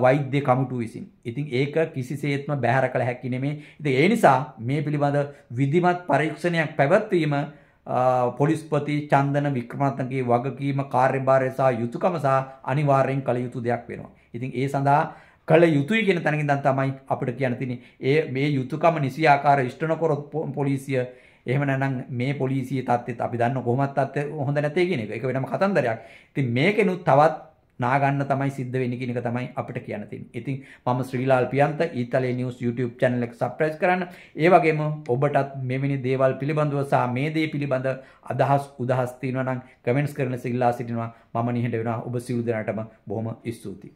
වෛද්‍ය කමිටුව විසින්. ඉතින් ඒක කිසිසේත්ම බැහැර කළ හැකි නෙමේ. ඉතින් ඒ නිසා මේ පිළිබඳ විධිමත් පරීක්ෂණයක් පැවැත්වීම පොලිස්පති චන්දන වික්‍රමරත්නගේ වගකීම කාර්යභාරය සහ යුතුයකම සහ අනිවාර්යෙන් කළ යුතු දෙයක් වෙනවා. ඉතින් ඒ සඳහා කළ යුතුයි කියන තැනකින් දැන් තමයි අපිට කියන්න තියෙන්නේ. ඒ මේ යුතුයකම නිසියාකාර ඉෂ්ට නොකරොත් පොලිසිය එහෙම නැත්නම් මේ පොලිසිය තත්ත්වෙත් අපි දන්න කොහොමත් තත්ත්වෙ හොඳ නැතේ කියන එක. ඒක වෙනම කතන්දරයක්. ඉතින් මේකෙනුත් තවත් නාගන්න තමයි සිද්ධ වෙන්නේ කියන එක තමයි අපිට කියන්න තියෙන්නේ. ඉතින් මම ශ්‍රීලාල් පියන්ත ඊතලේ නිවුස් YouTube channel එක subscribe කරන්න. ඒ වගේම ඔබටත් මෙවැනි දේවල් පිළිබඳව සහ මේ දේ පිළිබඳ අදහස් උදහස් තියෙනවා නම් comments කරන සිල්ලා සිටිනවා. මම නිහඬ වෙනවා ඔබ සියලු දෙනාටම බොහොම ස්තුතියි.